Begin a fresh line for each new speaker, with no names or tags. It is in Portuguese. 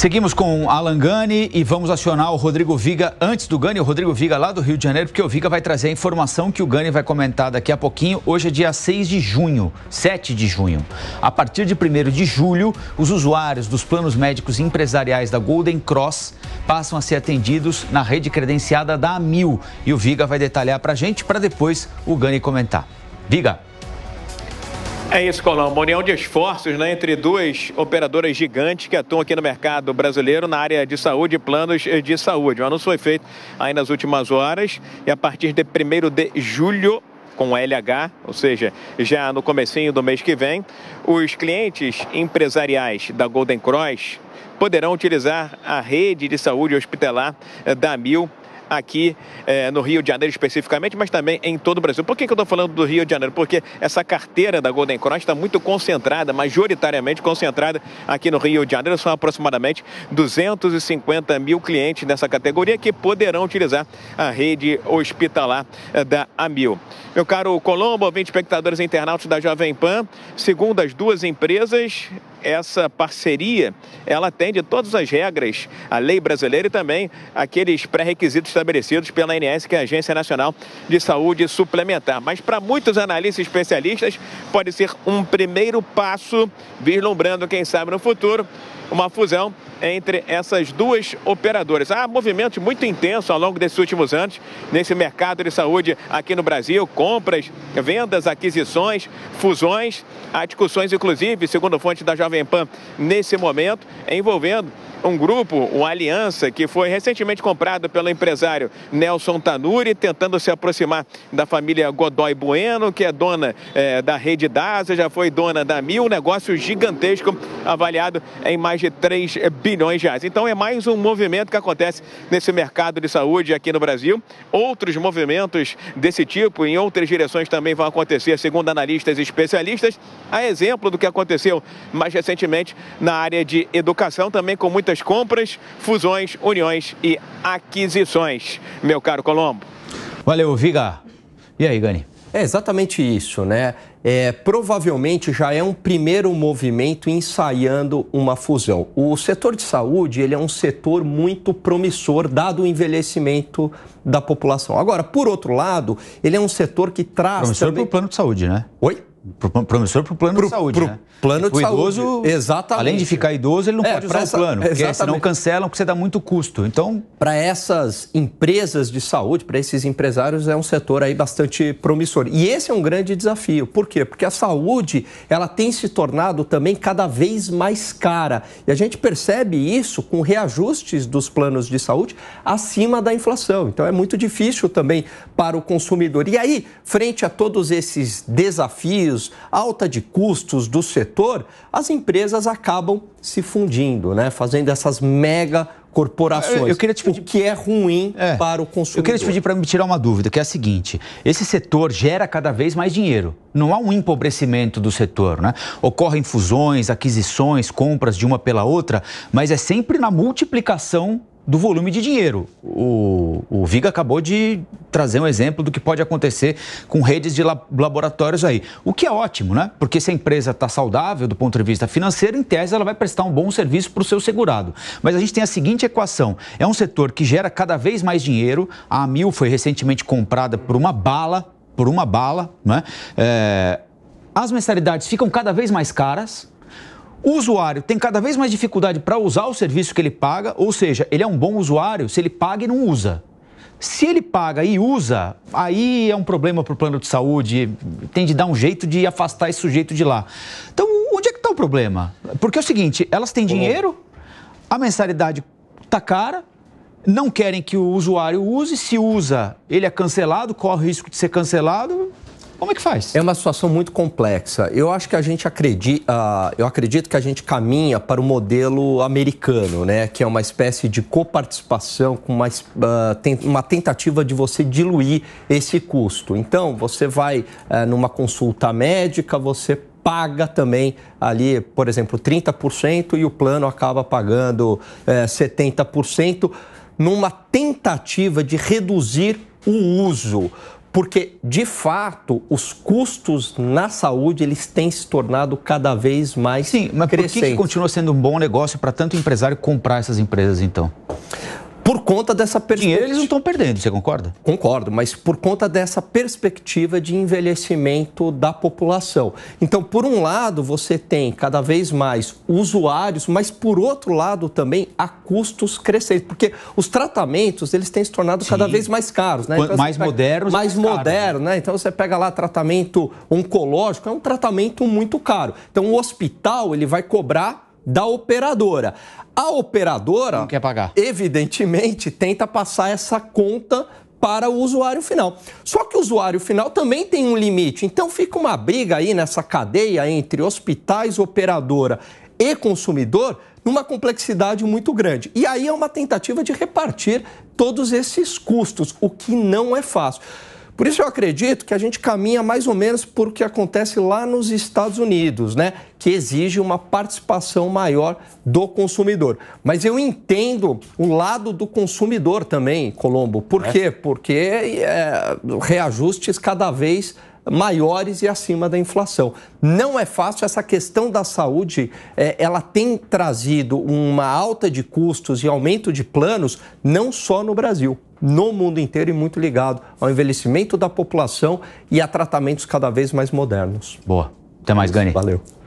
Seguimos com Alan Gani e vamos acionar o Rodrigo Viga antes do Gani, o Rodrigo Viga lá do Rio de Janeiro, porque o Viga vai trazer a informação que o Gani vai comentar daqui a pouquinho. Hoje é dia 6 de junho, 7 de junho. A partir de 1 de julho, os usuários dos planos médicos empresariais da Golden Cross passam a ser atendidos na rede credenciada da Amil. E o Viga vai detalhar para a gente, para depois o Gani comentar.
Viga! É isso, Colão. Uma união de esforços né, entre duas operadoras gigantes que atuam aqui no mercado brasileiro na área de saúde e planos eh, de saúde. O anúncio foi feito aí nas últimas horas e a partir de 1 de julho com LH, ou seja, já no comecinho do mês que vem, os clientes empresariais da Golden Cross poderão utilizar a rede de saúde hospitalar eh, da Mil aqui é, no Rio de Janeiro especificamente, mas também em todo o Brasil. Por que, que eu estou falando do Rio de Janeiro? Porque essa carteira da Golden Cross está muito concentrada, majoritariamente concentrada aqui no Rio de Janeiro. São aproximadamente 250 mil clientes dessa categoria que poderão utilizar a rede hospitalar é, da Amil. Meu caro Colombo, 20 espectadores internautas da Jovem Pan, segundo as duas empresas, essa parceria ela atende todas as regras, a lei brasileira e também aqueles pré-requisitos estabelecidos pela ANS, que é a Agência Nacional de Saúde Suplementar. Mas para muitos analistas especialistas, pode ser um primeiro passo, vislumbrando, quem sabe no futuro, uma fusão entre essas duas operadoras. Há movimento muito intenso ao longo desses últimos anos nesse mercado de saúde aqui no Brasil, compras, vendas, aquisições, fusões, há discussões inclusive, segundo fonte da Jovem Jovem Pan nesse momento, envolvendo um grupo, uma aliança que foi recentemente comprado pelo empresário Nelson Tanuri, tentando se aproximar da família Godoy Bueno, que é dona é, da rede DASA, já foi dona da Mil, um negócio gigantesco, avaliado em mais de 3 bilhões de reais. Então é mais um movimento que acontece nesse mercado de saúde aqui no Brasil. Outros movimentos desse tipo em outras direções também vão acontecer, segundo analistas e especialistas, a exemplo do que aconteceu mais recentemente na área de educação, também com muitas compras, fusões, uniões e aquisições. Meu caro Colombo.
Valeu, Viga. E aí, Gani? É exatamente isso, né? É, provavelmente já é um primeiro movimento ensaiando uma fusão. O setor de saúde ele é um setor muito promissor, dado o envelhecimento da população. Agora, por outro lado, ele é um setor que traz. Promissor também... para o plano de saúde, né? Oi? promissor para o plano pro, de saúde. Pro né? plano o de idoso, saúde. Exatamente. Além de ficar idoso, ele não é, pode usar
essa, o plano, porque senão
cancelam, porque você dá muito custo. Então, para essas empresas de saúde, para esses empresários, é um setor aí bastante promissor. E esse é um grande desafio. Por quê? Porque a saúde, ela tem se tornado também cada vez mais cara. E a gente percebe isso com reajustes dos planos de saúde acima da inflação. Então, é muito difícil também para o consumidor. E aí, frente a todos esses desafios, alta de custos do setor, as empresas acabam se fundindo, né? fazendo essas mega corporações. Eu, eu, queria te pedir... O que é ruim é. para o consumidor. Eu queria
te pedir para me tirar uma dúvida, que é a seguinte: esse setor gera cada vez mais dinheiro. Não há um empobrecimento do setor, né? Ocorrem fusões, aquisições, compras de uma pela outra, mas é sempre na multiplicação do volume de dinheiro. O, o Viga acabou de trazer um exemplo do que pode acontecer com redes de laboratórios aí. O que é ótimo, né? Porque se a empresa está saudável do ponto de vista financeiro, em tese ela vai prestar um bom serviço para o seu segurado. Mas a gente tem a seguinte equação: é um setor que gera cada vez mais dinheiro. A Amil foi recentemente comprada por uma bala, por uma bala, né? É, as mensalidades ficam cada vez mais caras o usuário tem cada vez mais dificuldade para usar o serviço que ele paga, ou seja, ele é um bom usuário se ele paga e não usa. Se ele paga e usa, aí é um problema para o plano de saúde, tem de dar um jeito de afastar esse sujeito de lá. Então, onde é que está o problema? Porque é o seguinte, elas têm dinheiro, a mensalidade está cara, não querem que o usuário use, se
usa, ele é cancelado, corre o risco de ser cancelado, como é que faz? É uma situação muito complexa. Eu acho que a gente acredita, ah, eu acredito que a gente caminha para o modelo americano, né? Que é uma espécie de coparticipação com uma, ah, uma tentativa de você diluir esse custo. Então, você vai eh, numa consulta médica, você paga também ali, por exemplo, 30% e o plano acaba pagando 70% eh, numa tentativa de reduzir o uso porque de fato os custos na saúde eles têm se tornado cada vez mais sim mas crescentes. por que, que continua sendo um bom negócio para tanto empresário comprar essas empresas então por conta dessa perspectiva. Dinheiro eles não estão perdendo, você concorda? Concordo, mas por conta dessa perspectiva de envelhecimento da população. Então, por um lado, você tem cada vez mais usuários, mas por outro lado também há custos crescentes, porque os tratamentos eles têm se tornado Sim. cada vez mais caros, né? Então, mais modernos, mais, mais né? né? Então você pega lá tratamento oncológico, é um tratamento muito caro. Então o hospital ele vai cobrar da operadora. A operadora, quer pagar. evidentemente, tenta passar essa conta para o usuário final. Só que o usuário final também tem um limite. Então fica uma briga aí nessa cadeia entre hospitais, operadora e consumidor numa complexidade muito grande. E aí é uma tentativa de repartir todos esses custos, o que não é fácil. Por isso eu acredito que a gente caminha mais ou menos por o que acontece lá nos Estados Unidos, né? Que exige uma participação maior do consumidor. Mas eu entendo o lado do consumidor também, Colombo. Por é. quê? Porque é, reajustes cada vez mais maiores e acima da inflação. Não é fácil, essa questão da saúde, é, ela tem trazido uma alta de custos e aumento de planos, não só no Brasil, no mundo inteiro e muito ligado ao envelhecimento da população e a tratamentos cada vez mais modernos.
Boa. Até mais, Gani. Valeu.